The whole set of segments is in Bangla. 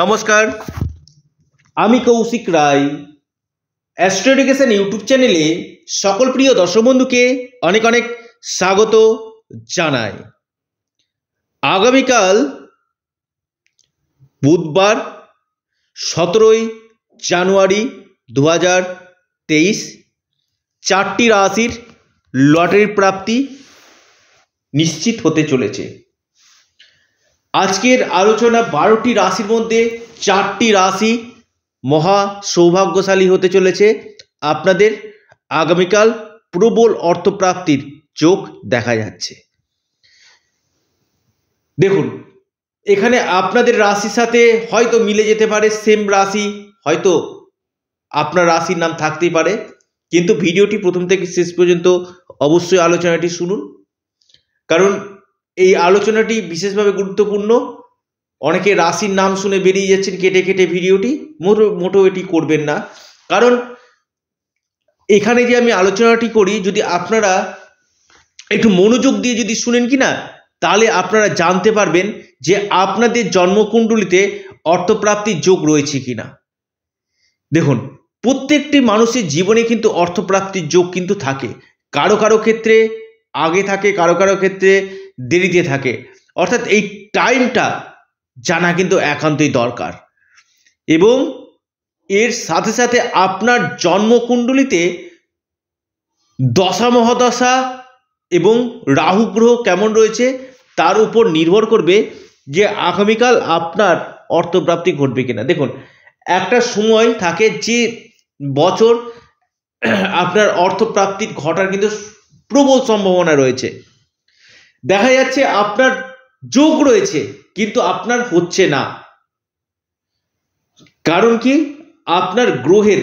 নমস্কার আমি Koushik Roy astro education YouTube চ্যানেলে সকল প্রিয় দর্শক বন্ধুকে অনেক অনেক স্বাগত জানাই আগামীকাল বুধবার সতেরোই জানুয়ারি দু হাজার তেইশ চারটি রাশির লটারির প্রাপ্তি নিশ্চিত হতে চলেছে আজকের আলোচনা বারোটি রাশির মধ্যে চারটি রাশি মহা সৌভাগ্যশালী হতে চলেছে আপনাদের আগামীকাল প্রবল অর্থপ্রাপ্তির চোখ দেখা যাচ্ছে দেখুন এখানে আপনাদের রাশির সাথে হয়তো মিলে যেতে পারে সেম রাশি হয়তো আপনার রাশির নাম থাকতেই পারে কিন্তু ভিডিওটি প্রথম থেকে শেষ পর্যন্ত অবশ্যই আলোচনাটি শুনুন কারণ এই আলোচনাটি বিশেষভাবে গুরুত্বপূর্ণ অনেকে রাশির নাম শুনে বেরিয়ে যাচ্ছেন কেটে কেটে ভিডিওটি মোটো মোটো এটি করবেন না কারণ এখানে যে আমি আলোচনাটি করি যদি আপনারা একটু মনোযোগ দিয়ে যদি শুনেন কি না তাহলে আপনারা জানতে পারবেন যে আপনাদের জন্মকুণ্ডলিতে অর্থপ্রাপ্তির যোগ রয়েছে কি না দেখুন প্রত্যেকটি মানুষের জীবনে কিন্তু অর্থপ্রাপ্তির যোগ কিন্তু থাকে কারো কারো ক্ষেত্রে আগে থাকে কারো কারো ক্ষেত্রে দেরিতে থাকে অর্থাৎ এই টাইমটা জানা কিন্তু একান্তই দরকার এবং এর সাথে সাথে আপনার জন্মকুণ্ডলিতে দশা মহাদশা এবং রাহু গ্রহ কেমন রয়েছে তার উপর নির্ভর করবে যে আগামীকাল আপনার অর্থপ্রাপ্তি ঘটবে কিনা দেখুন একটা সময় থাকে যে বছর আপনার অর্থপ্রাপ্তির ঘটার কিন্তু প্রবল সম্ভাবনা রয়েছে দেখা যাচ্ছে আপনার যোগ রয়েছে কিন্তু আপনার হচ্ছে না কারণ কি আপনার গ্রহের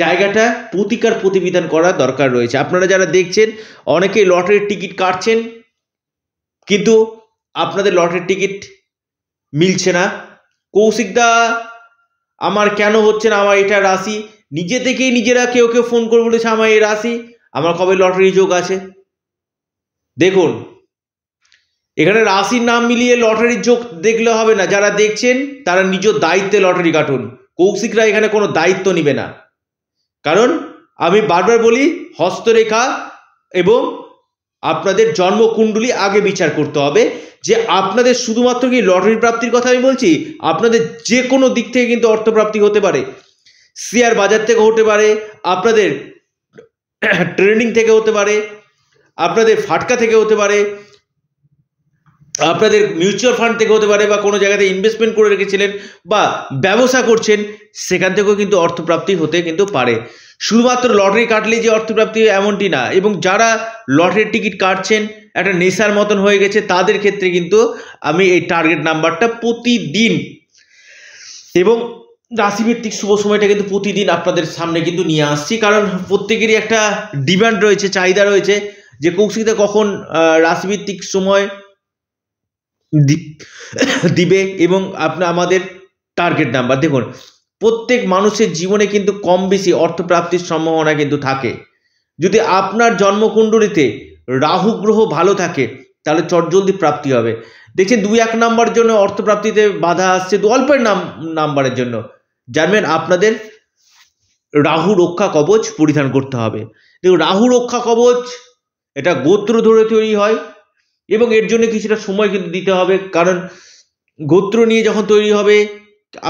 জায়গাটা প্রতিকার প্রতিবিধান করা দরকার রয়েছে আপনারা যারা দেখছেন অনেকে লটারির টিকিট কাটছেন কিন্তু আপনাদের লটারির টিকিট মিলছে না কৌশিকদা আমার কেন হচ্ছে না আমার এটা রাশি নিজে থেকেই নিজেরা কেউ কেউ ফোন করে বলেছে আমার এই রাশি আমার কবে লটারি যোগ আছে দেখুন এখানে রাশির নাম মিলিয়ে লটারির যোগ দেখলে হবে না যারা দেখছেন তারা নিজ দায়িত্বে লটারি কাটুন কৌশিকরা এখানে কোনো দায়িত্ব নিবে না কারণ আমি বারবার বলি হস্তরেখা এবং আপনাদের জন্মকুণ্ডলি আগে বিচার করতে হবে যে আপনাদের শুধুমাত্র কি লটারি প্রাপ্তির কথা আমি বলছি আপনাদের যে কোনো দিক থেকে কিন্তু অর্থপ্রাপ্তি হতে পারে শেয়ার বাজার থেকে হতে পারে আপনাদের ট্রেনিং থেকে হতে পারে আপনাদের ফাটকা থেকে হতে পারে আপনাদের মিউচুয়াল ফান্ড থেকে হতে পারে বা কোনো জায়গাতে ইনভেস্টমেন্ট করে রেখেছিলেন বা ব্যবসা করছেন সেখান থেকেও কিন্তু অর্থপ্রাপ্তি হতে কিন্তু পারে শুধুমাত্র লটারি কাটলেই যে অর্থপ্রাপ্তি এমনটি না এবং যারা লটারির টিকিট কাটছেন একটা নেশার মতন হয়ে গেছে তাদের ক্ষেত্রে কিন্তু আমি এই টার্গেট নাম্বারটা প্রতিদিন এবং রাশিভিত্তিক শুভ সময়টা কিন্তু প্রতিদিন আপনাদের সামনে কিন্তু নিয়ে আসছি কারণ প্রত্যেকেরই একটা ডিমান্ড রয়েছে চাহিদা রয়েছে যে কৌশিকিতে কখন রাজনীতিক সময় দিবে এবং আপনার আমাদের টার্গেট নাম্বার দেখুন প্রত্যেক মানুষের জীবনে কিন্তু কম বেশি অর্থপ্রাপ্তির সম্ভাবনা কিন্তু থাকে যদি আপনার জন্মকুণ্ডলিতে রাহু গ্রহ ভালো থাকে তাহলে চটজলদি প্রাপ্তি হবে দেখছেন দুই এক নাম্বার জন্য অর্থপ্রাপ্তিতে বাধা আসছে দু অল্পের নাম নাম্বারের জন্য জানবেন আপনাদের রাহু রক্ষা কবচ পরিধান করতে হবে দেখুন রাহু রক্ষা কবচ এটা গোত্র ধরে তৈরি হয় এবং এর জন্য কিছুটা সময় কিন্তু দিতে হবে কারণ গোত্র নিয়ে যখন তৈরি হবে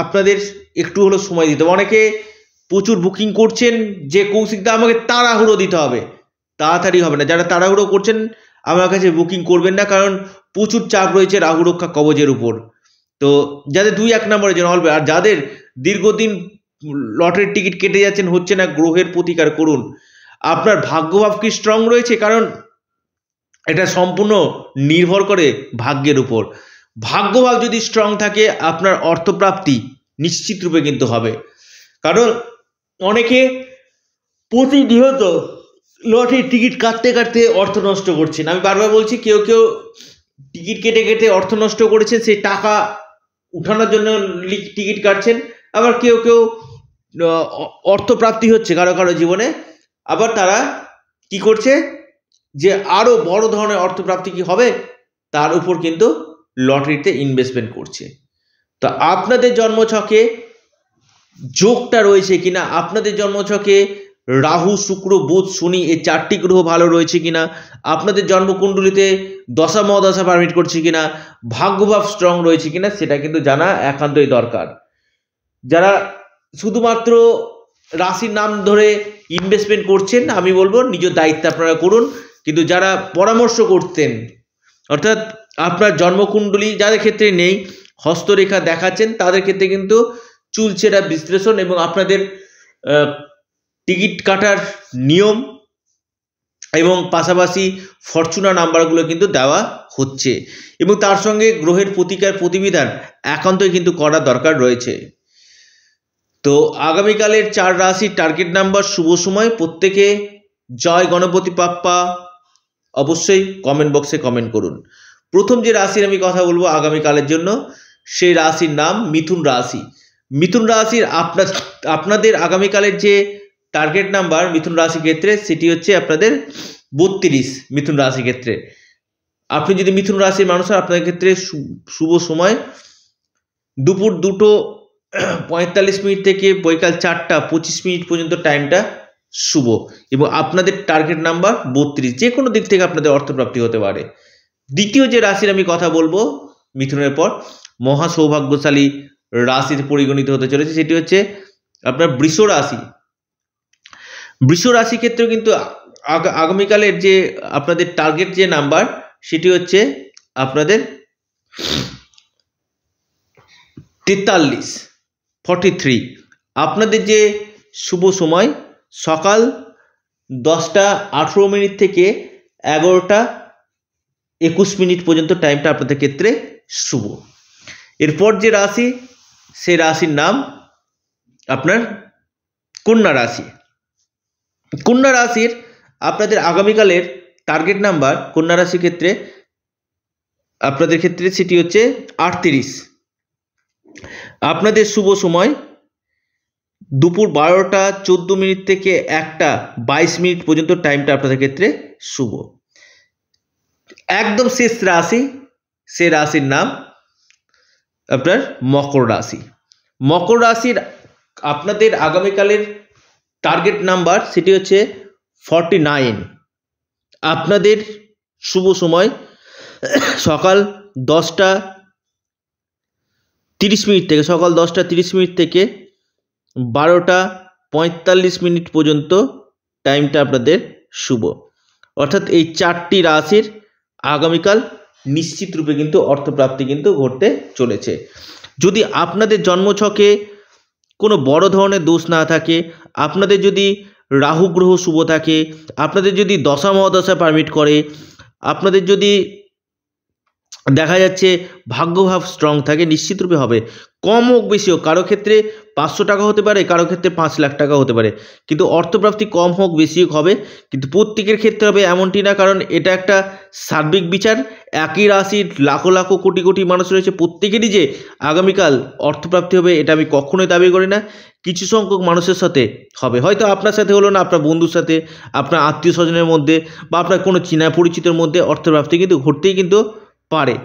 আপনাদের একটু হলো সময় দিতে হবে অনেকে প্রচুর বুকিং করছেন যে কৌশিকদা আমাকে তাড়াহুড়ো দিতে হবে তাড়াতাড়ি হবে না যারা তাড়াহুড়ো করছেন আমার কাছে বুকিং করবেন না কারণ প্রচুর চাপ রয়েছে রাহু রক্ষা কবজের উপর তো যাদের দুই এক নম্বরে যেন অল্প আর যাদের দীর্ঘদিন লটারির টিকিট কেটে যাচ্ছেন হচ্ছে না গ্রহের প্রতিকার করুন আপনার ভাগ্যভাব কি স্ট্রং রয়েছে কারণ এটা সম্পূর্ণ নির্ভর করে ভাগ্যের উপর ভাগ্যভাব যদি স্ট্রং থাকে আপনার অর্থপ্রাপ্তি নিশ্চিত রূপে কিন্তু হবে কারণ অনেকে প্রতিনিয়ত লটারির টিকিট কাটতে কাটতে অর্থ নষ্ট করছেন আমি বারবার বলছি কেউ কেউ টিকিট কেটে কেটে অর্থ নষ্ট করেছেন সেই টাকা উঠানোর জন্য টিকিট কাটছেন আবার কেউ কেউ অর্থপ্রাপ্তি হচ্ছে কারো কারো জীবনে আবার তারা কি করছে যে আরও বড় ধরনের অর্থপ্রাপ্তি কি হবে তার উপর কিন্তু লটারিতে ইনভেস্টমেন্ট করছে তো আপনাদের জন্মছকে যোগটা রয়েছে কিনা আপনাদের জন্মছকে রাহু শুক্র বুধ শনি এই চারটি গ্রহ ভালো রয়েছে কিনা আপনাদের জন্মকুণ্ডলিতে দশা মহাদশা পারমিট করছে কিনা ভাগ্যভাব স্ট্রং রয়েছে কিনা সেটা কিন্তু জানা একান্তই দরকার যারা শুধুমাত্র রাশির নাম ধরে ইনভেস্টমেন্ট করছেন আমি বলবো নিজের দায়িত্ব আপনারা করুন কিন্তু যারা পরামর্শ করতেন অর্থাৎ আপনার জন্মকুণ্ডলী যাদের ক্ষেত্রে নেই হস্তরেখা দেখাচ্ছেন তাদের ক্ষেত্রে কিন্তু চুলছেরা বিশ্লেষণ এবং আপনাদের টিকিট কাটার নিয়ম এবং পাশাপাশি ফরচুনা নাম্বারগুলো কিন্তু দেওয়া হচ্ছে এবং তার সঙ্গে গ্রহের প্রতিকার প্রতিবিধান একান্তই কিন্তু করা দরকার রয়েছে তো আগামীকালের চার রাশির টার্গেট নাম্বার শুভ সময় প্রত্যেকে জয় গণপতি পাপ্পা অবশ্যই কমেন্ট বক্সে কমেন্ট করুন প্রথম যে রাশির আমি কথা বলবো আগামীকালের জন্য সেই রাশির নাম মিথুন রাশি মিথুন রাশির আপনার আপনাদের আগামীকালের যে টার্গেট নাম্বার মিথুন রাশি ক্ষেত্রে সেটি হচ্ছে আপনাদের বত্রিশ মিথুন রাশি ক্ষেত্রে আপনি যদি মিথুন রাশির মানুষ হন আপনার ক্ষেত্রে শুভ সময় দুপুর দুটো পঁয়তাল্লিশ মিনিট থেকে বৈকাল চারটা পঁচিশ মিনিট পর্যন্ত টাইমটা শুভ এবং আপনাদের টার্গেট নাম্বার বত্রিশ যে কোনো দিক থেকে আপনাদের অর্থপ্রাপ্তি হতে পারে দ্বিতীয় যে রাশির আমি কথা বলবো মিথুনের পর মহা সৌভাগ্যশালী রাশিতে পরিগণিত হতে চলেছে সেটি হচ্ছে আপনার বৃষ রাশি বৃষ রাশি ক্ষেত্রেও কিন্তু আগামীকালের যে আপনাদের টার্গেট যে নাম্বার সেটি হচ্ছে আপনাদের তেতাল্লিশ ফর্টি থ্রি আপনাদের যে শুভ সময় সকাল দশটা আঠেরো মিনিট থেকে এগারোটা একুশ মিনিট পর্যন্ত টাইমটা আপনাদের ক্ষেত্রে শুভ এরপর যে রাশি সে রাশির নাম আপনার কন্যা রাশি কন্যা রাশির আপনাদের আগামীকালের টার্গেট নাম্বার কন্যা রাশির ক্ষেত্রে আপনাদের ক্ষেত্রে সেটি হচ্ছে আটত্রিশ আপনাদের শুভ সময় দুপুর বারোটা চোদ্দো মিনিট থেকে একটা বাইশ মিনিট পর্যন্ত টাইমটা আপনাদের ক্ষেত্রে শুভ একদম শেষ রাশি সে রাশির নাম আপনার মকর রাশি মকর রাশির আপনাদের আগামীকালের টার্গেট নাম্বার সেটি হচ্ছে ফর্টি নাইন আপনাদের শুভ সময় সকাল দশটা তিরিশ মিনিট থেকে সকাল দশটা তিরিশ মিনিট থেকে বারোটা পঁয়তাল্লিশ মিনিট পর্যন্ত টাইমটা আপনাদের শুভ অর্থাৎ এই চারটি রাশির আগামীকাল নিশ্চিত রূপে কিন্তু অর্থপ্রাপ্তি কিন্তু ঘটতে চলেছে যদি আপনাদের জন্মছকে কোনো বড় ধরনের দোষ না থাকে আপনাদের যদি রাহু গ্রহ শুভ থাকে আপনাদের যদি দশা মহাদশা পারমিট করে আপনাদের যদি দেখা যাচ্ছে ভাগ্যভাব স্ট্রং থাকে নিশ্চিতরূপে হবে কম হোক বেশি হোক কারো ক্ষেত্রে পাঁচশো টাকা হতে পারে কারো ক্ষেত্রে পাঁচ লাখ টাকা হতে পারে কিন্তু অর্থপ্রাপ্তি কম হোক বেশি হোক হবে কিন্তু প্রত্যেকের ক্ষেত্রে হবে এমনটি না কারণ এটা একটা সার্বিক বিচার একই রাশির লাখো লাখো কোটি কোটি মানুষ রয়েছে প্রত্যেকেরই যে আগামীকাল অর্থপ্রাপ্তি হবে এটা আমি কখনোই দাবি করি না কিছু সংখ্যক মানুষের সাথে হবে হয়তো আপনার সাথে হলো না আপনার বন্ধুর সাথে আপনার আত্মীয় স্বজনের মধ্যে বা আপনার কোনো চেনা পরিচিতের মধ্যে অর্থপ্রাপ্তি কিন্তু ঘটতেই কিন্তু পারে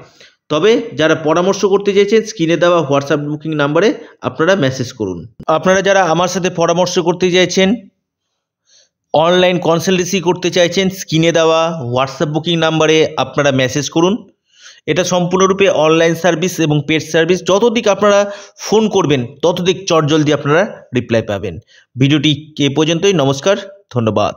তবে যারা পরামর্শ করতে চেয়েছেন স্ক্রিনে দেওয়া হোয়াটসঅ্যাপ বুকিং নাম্বারে আপনারা মেসেজ করুন আপনারা যারা আমার সাথে পরামর্শ করতে চাইছেন অনলাইন কনসালটেন্সি করতে চাইছেন স্ক্রিনে দেওয়া হোয়াটসঅ্যাপ বুকিং নাম্বারে আপনারা মেসেজ করুন এটা সম্পূর্ণরূপে অনলাইন সার্ভিস এবং পেড সার্ভিস যতদিক আপনারা ফোন করবেন ততদিক চটজলদি আপনারা রিপ্লাই পাবেন ভিডিওটি এ পর্যন্তই নমস্কার ধন্যবাদ